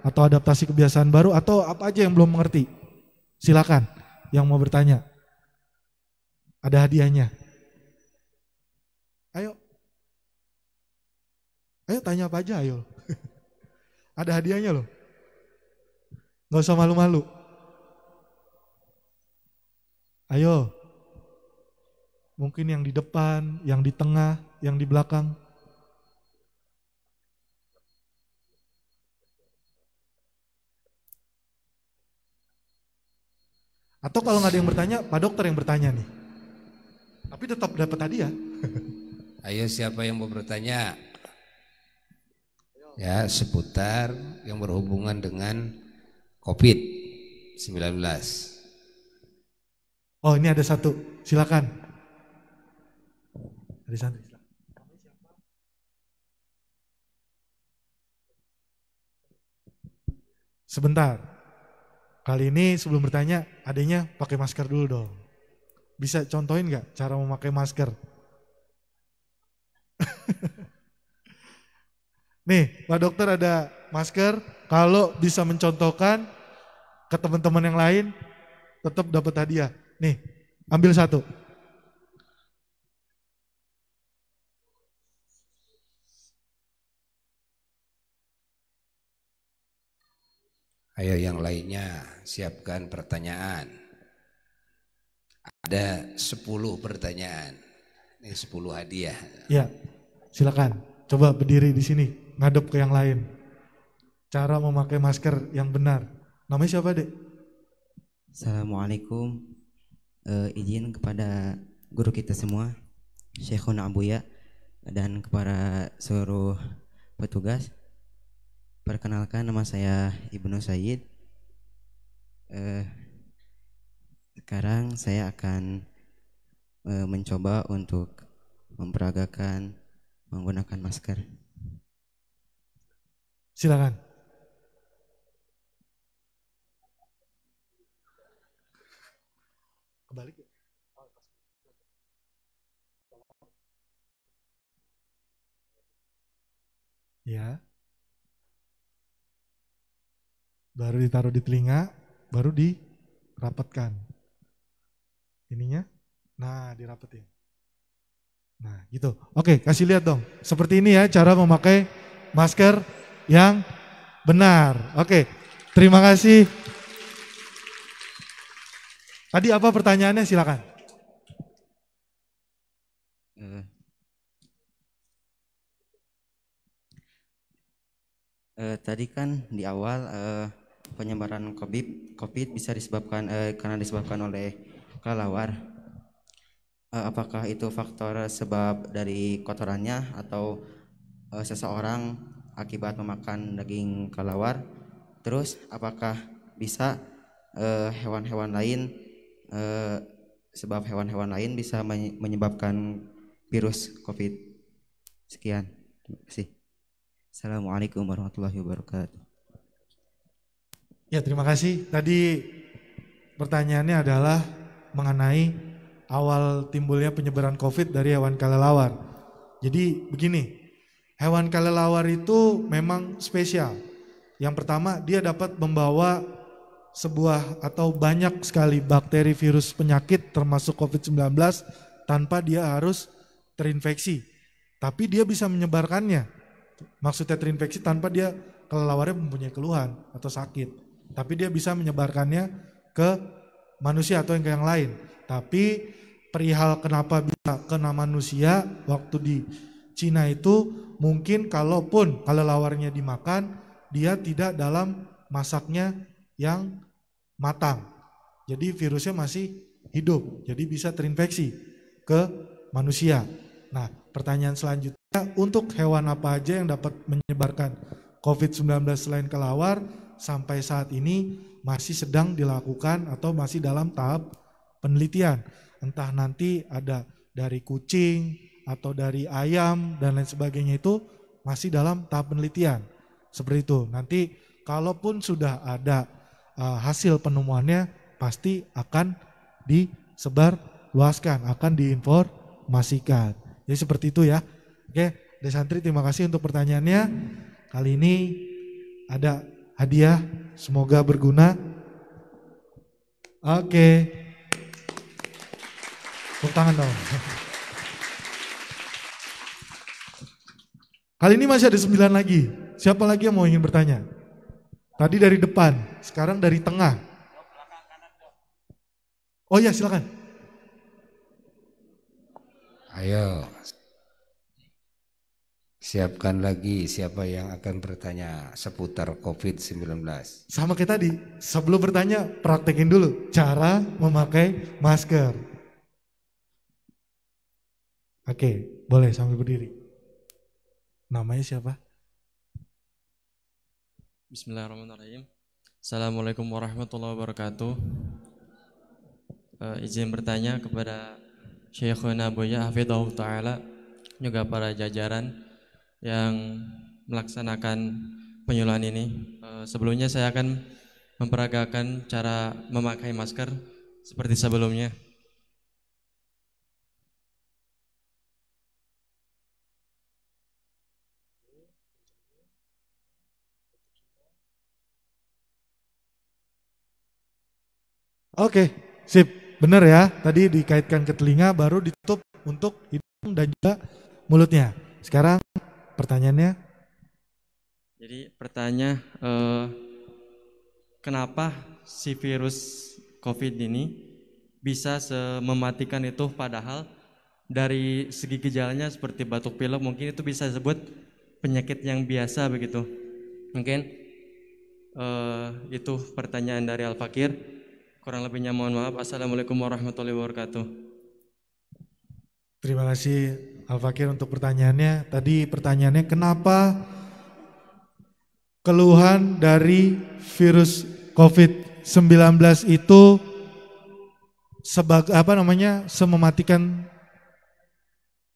atau adaptasi kebiasaan baru, atau apa aja yang belum mengerti. Silakan yang mau bertanya. Ada hadiahnya. Ayo. Ayo tanya apa aja ayo. Ada hadiahnya loh. Gak usah malu-malu. Ayo. Mungkin yang di depan, yang di tengah, yang di belakang. Atau kalau nggak ada yang bertanya, Pak Dokter yang bertanya nih. Tapi tetap dapat tadi ya. Ayo siapa yang mau bertanya? Ya, seputar yang berhubungan dengan COVID-19. Oh, ini ada satu. Silakan. Ada satu. Sebentar. Kali ini sebelum bertanya, adanya pakai masker dulu dong. Bisa contohin nggak cara memakai masker? Nih, Pak Dokter ada masker. Kalau bisa mencontohkan ke teman-teman yang lain, tetap dapat hadiah. Nih, ambil satu. Ayo yang lainnya siapkan pertanyaan. Ada 10 pertanyaan. Ini 10 hadiah. Ya, silakan. Coba berdiri di sini, ngadep ke yang lain. Cara memakai masker yang benar. Namanya siapa, Dek? Assalamualaikum. E, izin kepada guru kita semua, Syekhuna Abuya dan kepada seluruh petugas. Perkenalkan nama saya Ibnu Said. Eh, sekarang saya akan eh, mencoba untuk memperagakan menggunakan masker. Silakan. Kembali. Ya. ya. baru ditaruh di telinga, baru dirapatkan. Ininya, nah dirapetin. Nah gitu, oke kasih lihat dong. Seperti ini ya cara memakai masker yang benar. Oke, terima kasih. Tadi apa pertanyaannya silakan. Uh, tadi kan di awal uh, penyebaran COVID, COVID bisa disebabkan eh, karena disebabkan oleh kelelawar. Eh, apakah itu faktor sebab dari kotorannya atau eh, seseorang akibat memakan daging kelelawar? Terus apakah bisa eh, hewan-hewan eh, lain eh, sebab hewan-hewan lain bisa menyebabkan virus COVID? Sekian. Terima kasih. Assalamualaikum warahmatullahi wabarakatuh. Ya terima kasih. Tadi pertanyaannya adalah mengenai awal timbulnya penyebaran COVID dari hewan kelelawar. Jadi begini, hewan kelelawar itu memang spesial. Yang pertama dia dapat membawa sebuah atau banyak sekali bakteri virus penyakit termasuk COVID-19 tanpa dia harus terinfeksi. Tapi dia bisa menyebarkannya. Maksudnya terinfeksi tanpa dia kelelawarnya mempunyai keluhan atau sakit tapi dia bisa menyebarkannya ke manusia atau yang ke yang lain. Tapi perihal kenapa bisa kena manusia waktu di Cina itu mungkin kalaupun lawarnya dimakan dia tidak dalam masaknya yang matang. Jadi virusnya masih hidup, jadi bisa terinfeksi ke manusia. Nah, pertanyaan selanjutnya untuk hewan apa aja yang dapat menyebarkan COVID-19 selain kelawar? sampai saat ini masih sedang dilakukan atau masih dalam tahap penelitian. Entah nanti ada dari kucing atau dari ayam dan lain sebagainya itu masih dalam tahap penelitian. Seperti itu. Nanti kalaupun sudah ada uh, hasil penemuannya pasti akan disebar luaskan, akan diinformasikan. Jadi ya, seperti itu ya. Oke, Desantri terima kasih untuk pertanyaannya. Kali ini ada hadiah. Semoga berguna. Oke. Okay. Tepuk tangan dong. Kali ini masih ada sembilan lagi. Siapa lagi yang mau ingin bertanya? Tadi dari depan, sekarang dari tengah. Oh ya silakan. Ayo, Siapkan lagi siapa yang akan bertanya seputar COVID-19. Sama kayak tadi, sebelum bertanya praktekin dulu cara memakai masker. Oke, boleh sambil berdiri. Namanya siapa? Bismillahirrahmanirrahim. Assalamualaikum warahmatullahi wabarakatuh. Uh, izin bertanya kepada Syekhuna Buya Hafidhahu Ta'ala, juga para jajaran, yang melaksanakan penyuluhan ini. Eh, sebelumnya saya akan memperagakan cara memakai masker seperti sebelumnya. Oke, sip. Bener ya, tadi dikaitkan ke telinga baru ditutup untuk hidung dan juga mulutnya. Sekarang pertanyaannya? Jadi pertanyaan uh, eh, kenapa si virus COVID ini bisa mematikan itu padahal dari segi gejalanya seperti batuk pilek mungkin itu bisa disebut penyakit yang biasa begitu mungkin uh, itu pertanyaan dari Al Fakir kurang lebihnya mohon maaf assalamualaikum warahmatullahi wabarakatuh terima kasih Al Fakir untuk pertanyaannya. Tadi pertanyaannya kenapa keluhan dari virus COVID-19 itu sebagai apa namanya? semematikan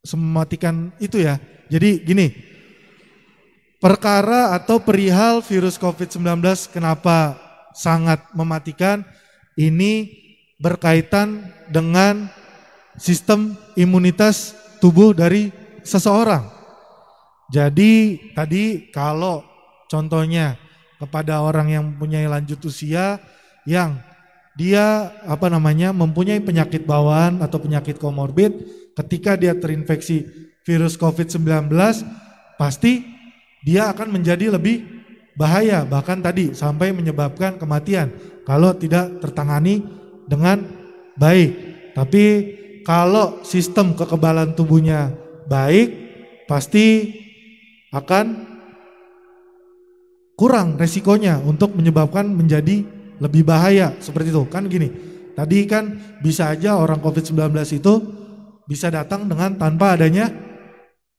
semematikan itu ya. Jadi gini, perkara atau perihal virus COVID-19 kenapa sangat mematikan ini berkaitan dengan sistem imunitas tubuh dari seseorang. Jadi tadi kalau contohnya kepada orang yang mempunyai lanjut usia yang dia apa namanya mempunyai penyakit bawaan atau penyakit komorbid ketika dia terinfeksi virus COVID-19 pasti dia akan menjadi lebih bahaya bahkan tadi sampai menyebabkan kematian kalau tidak tertangani dengan baik. Tapi kalau sistem kekebalan tubuhnya baik, pasti akan kurang resikonya untuk menyebabkan menjadi lebih bahaya seperti itu. Kan gini, tadi kan bisa aja orang COVID-19 itu bisa datang dengan tanpa adanya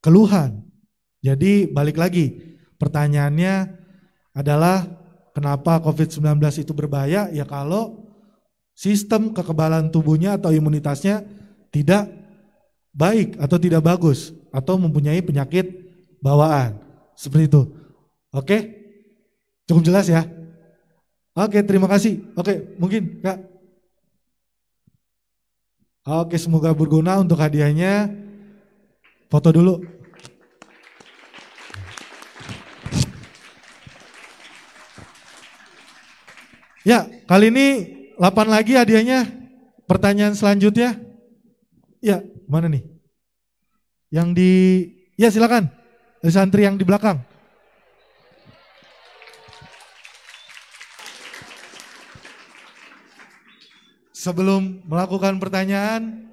keluhan. Jadi balik lagi, pertanyaannya adalah kenapa COVID-19 itu berbahaya? Ya kalau sistem kekebalan tubuhnya atau imunitasnya tidak baik atau tidak bagus atau mempunyai penyakit bawaan. Seperti itu. Oke? Cukup jelas ya? Oke, terima kasih. Oke, mungkin Kak. Oke, semoga berguna untuk hadiahnya. Foto dulu. Ya, kali ini 8 lagi hadiahnya. Pertanyaan selanjutnya. Ya, mana nih? Yang di, ya silakan. Dari santri yang di belakang. Sebelum melakukan pertanyaan,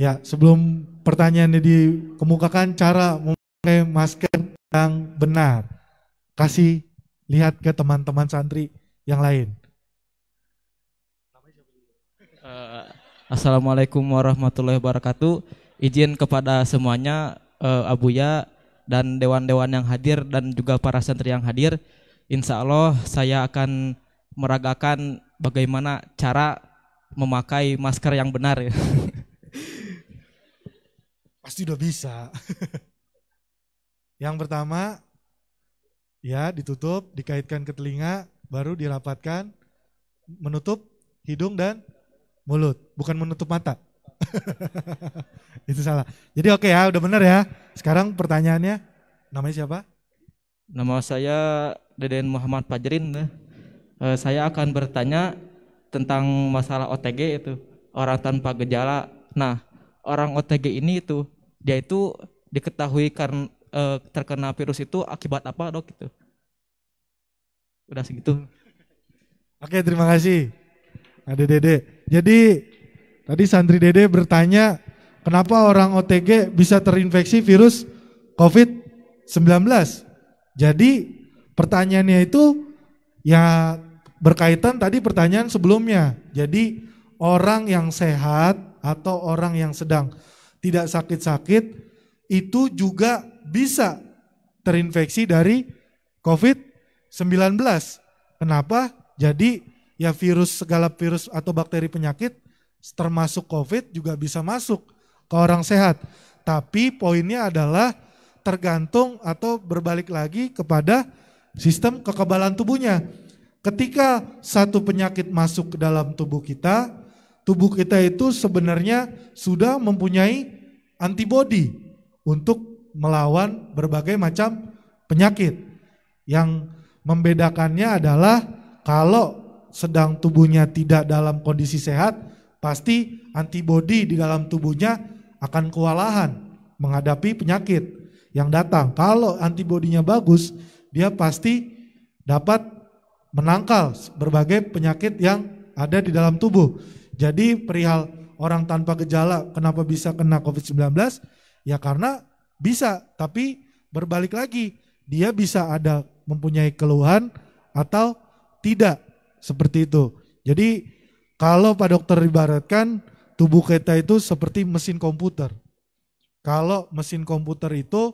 Ya, sebelum pertanyaan ini dikemukakan cara memakai masker yang benar. Kasih lihat ke teman-teman santri yang lain. Uh, Assalamualaikum warahmatullahi wabarakatuh. Izin kepada semuanya uh, eh, Abuya dan dewan-dewan yang hadir dan juga para santri yang hadir. Insya Allah saya akan meragakan bagaimana cara memakai masker yang benar. Pasti udah bisa. yang pertama, ya ditutup, dikaitkan ke telinga, baru dirapatkan menutup hidung dan mulut, bukan menutup mata. itu salah. Jadi oke okay ya, udah bener ya. Sekarang pertanyaannya, namanya siapa? Nama saya Deden Muhammad Fajrin. Uh, saya akan bertanya tentang masalah OTG itu, orang tanpa gejala. Nah, orang OTG ini itu dia itu diketahui karena uh, terkena virus itu akibat apa dok itu? udah segitu. Oke, terima kasih. Ada Dede. Jadi tadi santri Dede bertanya kenapa orang OTG bisa terinfeksi virus COVID-19. Jadi pertanyaannya itu ya berkaitan tadi pertanyaan sebelumnya. Jadi orang yang sehat atau orang yang sedang tidak sakit-sakit itu juga bisa terinfeksi dari COVID-19. 19. Kenapa? Jadi ya virus segala virus atau bakteri penyakit termasuk COVID juga bisa masuk ke orang sehat. Tapi poinnya adalah tergantung atau berbalik lagi kepada sistem kekebalan tubuhnya. Ketika satu penyakit masuk ke dalam tubuh kita, tubuh kita itu sebenarnya sudah mempunyai antibodi untuk melawan berbagai macam penyakit. Yang Membedakannya adalah kalau sedang tubuhnya tidak dalam kondisi sehat, pasti antibodi di dalam tubuhnya akan kewalahan menghadapi penyakit yang datang. Kalau antibodinya bagus, dia pasti dapat menangkal berbagai penyakit yang ada di dalam tubuh. Jadi perihal orang tanpa gejala kenapa bisa kena COVID-19? Ya karena bisa, tapi berbalik lagi, dia bisa ada mempunyai keluhan atau tidak seperti itu. Jadi kalau Pak Dokter ibaratkan tubuh kita itu seperti mesin komputer. Kalau mesin komputer itu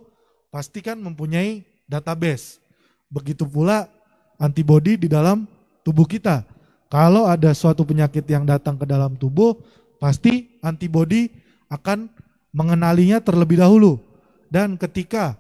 pasti kan mempunyai database. Begitu pula antibodi di dalam tubuh kita. Kalau ada suatu penyakit yang datang ke dalam tubuh, pasti antibodi akan mengenalinya terlebih dahulu. Dan ketika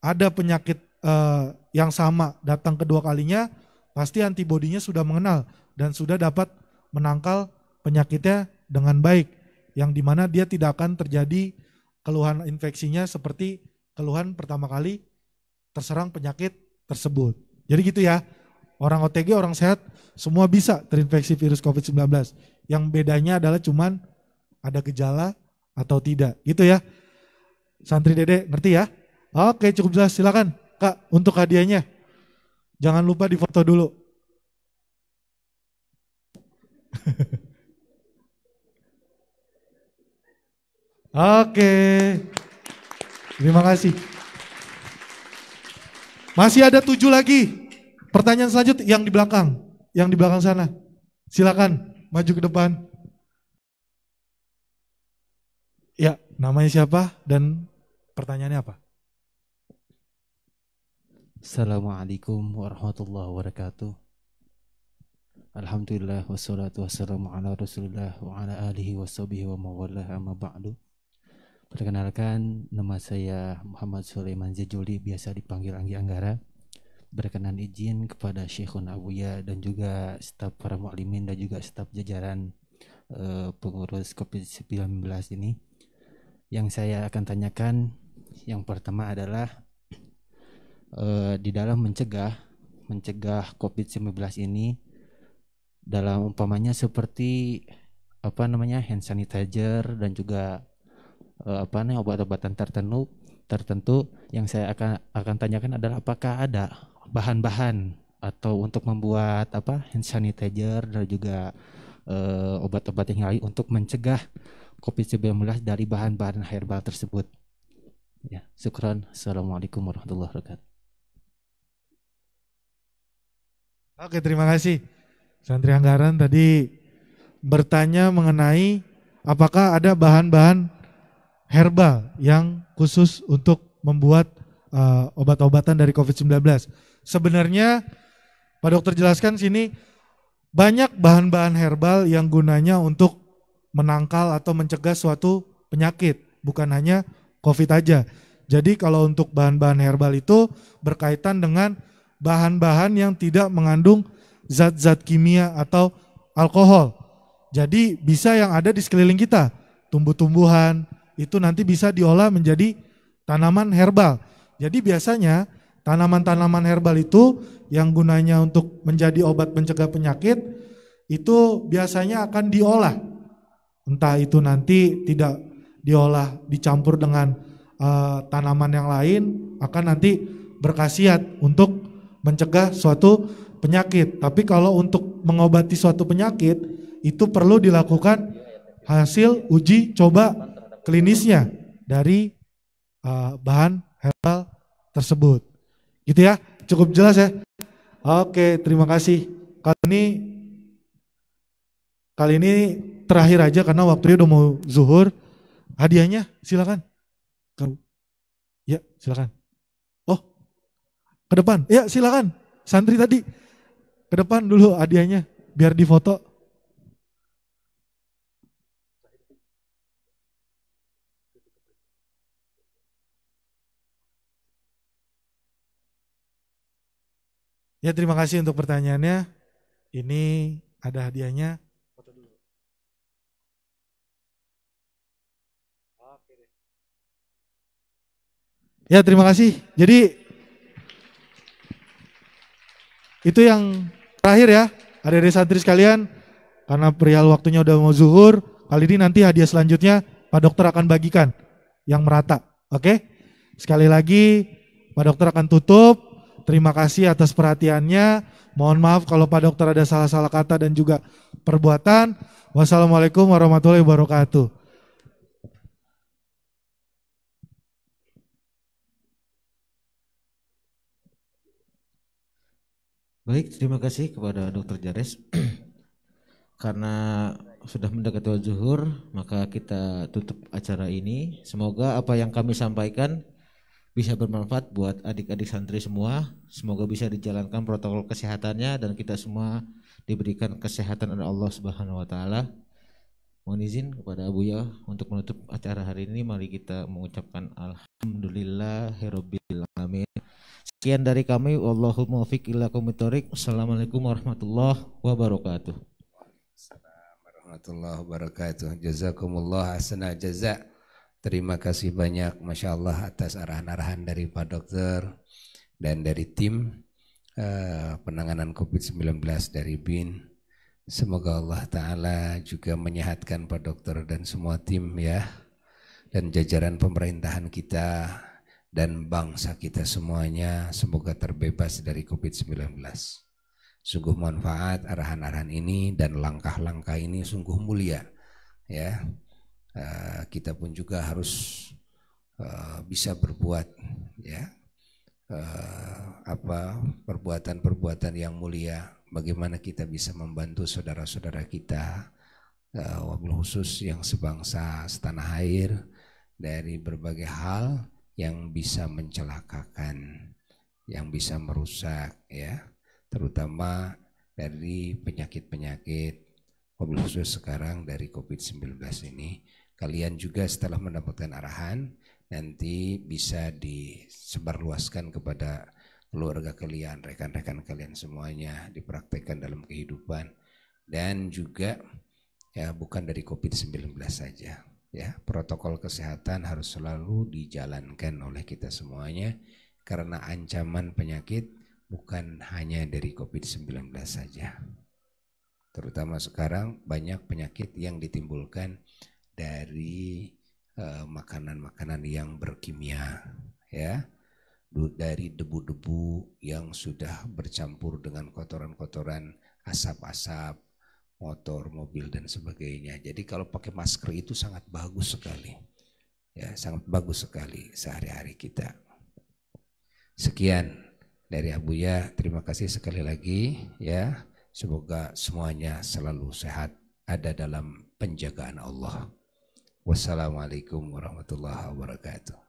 ada penyakit eh, yang sama datang kedua kalinya, pasti antibodinya sudah mengenal dan sudah dapat menangkal penyakitnya dengan baik. Yang dimana dia tidak akan terjadi keluhan infeksinya seperti keluhan pertama kali terserang penyakit tersebut. Jadi gitu ya, orang OTG, orang sehat, semua bisa terinfeksi virus COVID-19. Yang bedanya adalah cuman ada gejala atau tidak. Gitu ya. Santri Dede, ngerti ya? Oke, cukup jelas. Silakan. Kak, untuk hadiahnya. Jangan lupa difoto dulu. Oke. Terima kasih. Masih ada tujuh lagi. Pertanyaan selanjutnya yang di belakang. Yang di belakang sana. Silakan maju ke depan. Ya, namanya siapa dan pertanyaannya apa? Assalamualaikum warahmatullahi wabarakatuh. Alhamdulillah wassalatu wassalamu ala Rasulillah wa ala alihi washabihi wa mawalah amma ba'du. Perkenalkan nama saya Muhammad Sulaiman Jajuli, biasa dipanggil Anggi Anggara. Berkenan izin kepada Syekhun Abuya dan juga staf para mu'limin dan juga staf jajaran uh, pengurus COVID-19 ini. Yang saya akan tanyakan yang pertama adalah uh, di dalam mencegah mencegah COVID-19 ini dalam umpamanya seperti apa namanya hand sanitizer dan juga uh, apa namanya obat-obatan tertentu tertentu yang saya akan akan tanyakan adalah apakah ada bahan-bahan atau untuk membuat apa hand sanitizer dan juga uh, obat-obat yang lain untuk mencegah COVID-19 dari bahan-bahan herbal tersebut. Ya, syukran. Assalamualaikum warahmatullahi wabarakatuh. Oke, terima kasih. Santri Anggaran tadi bertanya mengenai apakah ada bahan-bahan herbal yang khusus untuk membuat uh, obat-obatan dari COVID-19. Sebenarnya Pak dokter jelaskan sini banyak bahan-bahan herbal yang gunanya untuk menangkal atau mencegah suatu penyakit, bukan hanya COVID aja. Jadi kalau untuk bahan-bahan herbal itu berkaitan dengan bahan-bahan yang tidak mengandung zat-zat kimia atau alkohol. Jadi bisa yang ada di sekeliling kita, tumbuh-tumbuhan itu nanti bisa diolah menjadi tanaman herbal. Jadi biasanya tanaman-tanaman herbal itu yang gunanya untuk menjadi obat mencegah penyakit itu biasanya akan diolah. Entah itu nanti tidak diolah dicampur dengan uh, tanaman yang lain akan nanti berkhasiat untuk mencegah suatu penyakit. Tapi kalau untuk mengobati suatu penyakit itu perlu dilakukan hasil uji coba klinisnya dari uh, bahan herbal tersebut. Gitu ya, cukup jelas ya. Oke, terima kasih. Kali ini kali ini terakhir aja karena waktunya udah mau zuhur. Hadiahnya silakan. Ya, silakan. Ke depan. Ya silakan. Santri tadi. Ke depan dulu hadiahnya. Biar difoto. Ya terima kasih untuk pertanyaannya. Ini ada hadiahnya. Ya terima kasih. Jadi itu yang terakhir ya, ada dari santri sekalian. Karena perihal waktunya udah mau zuhur, kali ini nanti hadiah selanjutnya Pak Dokter akan bagikan yang merata. Oke? Sekali lagi Pak Dokter akan tutup. Terima kasih atas perhatiannya. Mohon maaf kalau Pak Dokter ada salah-salah kata dan juga perbuatan. Wassalamualaikum warahmatullahi wabarakatuh. Baik, terima kasih kepada dokter Jares. Karena sudah mendekati zuhur, maka kita tutup acara ini. Semoga apa yang kami sampaikan bisa bermanfaat buat adik-adik santri semua. Semoga bisa dijalankan protokol kesehatannya dan kita semua diberikan kesehatan oleh Allah Subhanahu wa taala. Mohon izin kepada Abu Abuya untuk menutup acara hari ini. Mari kita mengucapkan alhamdulillahirobbilalamin Sekian dari kami. Wallahu muwaffiq ila Assalamualaikum warahmatullahi wabarakatuh. Assalamualaikum warahmatullahi wabarakatuh. Jazakumullah asana jazak Terima kasih banyak Masya Allah atas arahan-arahan dari Pak Dokter dan dari tim uh, penanganan COVID-19 dari BIN Semoga Allah Ta'ala juga menyehatkan Pak Dokter dan semua tim ya. Dan jajaran pemerintahan kita dan bangsa kita semuanya semoga terbebas dari COVID-19. Sungguh manfaat arahan-arahan ini dan langkah-langkah ini sungguh mulia ya. Eh, kita pun juga harus eh, bisa berbuat ya eh, apa perbuatan-perbuatan yang mulia bagaimana kita bisa membantu saudara-saudara kita eh, wabil khusus yang sebangsa setanah air dari berbagai hal yang bisa mencelakakan, yang bisa merusak ya, terutama dari penyakit-penyakit mobil khusus sekarang dari COVID-19 ini. Kalian juga setelah mendapatkan arahan nanti bisa disebarluaskan kepada keluarga kalian, rekan-rekan kalian semuanya dipraktekkan dalam kehidupan dan juga ya bukan dari COVID-19 saja ya protokol kesehatan harus selalu dijalankan oleh kita semuanya karena ancaman penyakit bukan hanya dari COVID-19 saja terutama sekarang banyak penyakit yang ditimbulkan dari eh, makanan-makanan uh, yang berkimia ya dari debu-debu yang sudah bercampur dengan kotoran-kotoran asap-asap motor, mobil dan sebagainya. Jadi kalau pakai masker itu sangat bagus sekali. Ya, sangat bagus sekali sehari-hari kita. Sekian dari Abuya, terima kasih sekali lagi ya. Semoga semuanya selalu sehat ada dalam penjagaan Allah. Wassalamualaikum warahmatullahi wabarakatuh.